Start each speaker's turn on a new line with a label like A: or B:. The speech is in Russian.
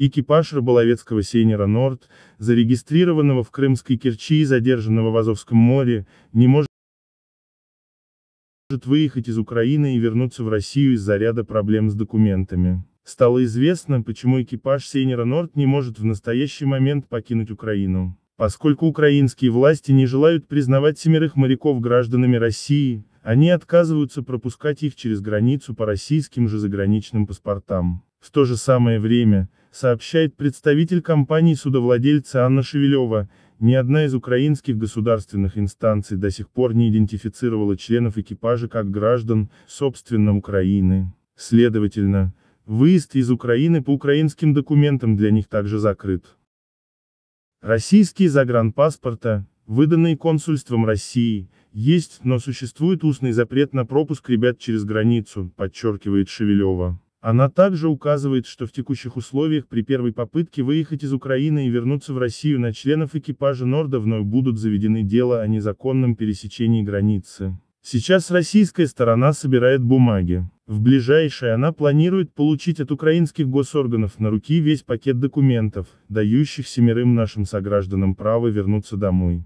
A: Экипаж рыболовецкого сейнера «Норд», зарегистрированного в Крымской Керчи и задержанного в Азовском море, не может выехать из Украины и вернуться в Россию из-за ряда проблем с документами. Стало известно, почему экипаж сейнера «Норд» не может в настоящий момент покинуть Украину. Поскольку украинские власти не желают признавать семерых моряков гражданами России, они отказываются пропускать их через границу по российским же заграничным паспортам. В то же самое время, сообщает представитель компании судовладельца Анна Шевелева, ни одна из украинских государственных инстанций до сих пор не идентифицировала членов экипажа как граждан, собственно, Украины. Следовательно, выезд из Украины по украинским документам для них также закрыт. Российские загранпаспорта, выданные консульством России, есть, но существует устный запрет на пропуск ребят через границу, подчеркивает Шевелева. Она также указывает, что в текущих условиях при первой попытке выехать из Украины и вернуться в Россию на членов экипажа Норда вновь будут заведены дела о незаконном пересечении границы. Сейчас российская сторона собирает бумаги. В ближайшее она планирует получить от украинских госорганов на руки весь пакет документов, дающих семерым нашим согражданам право вернуться домой.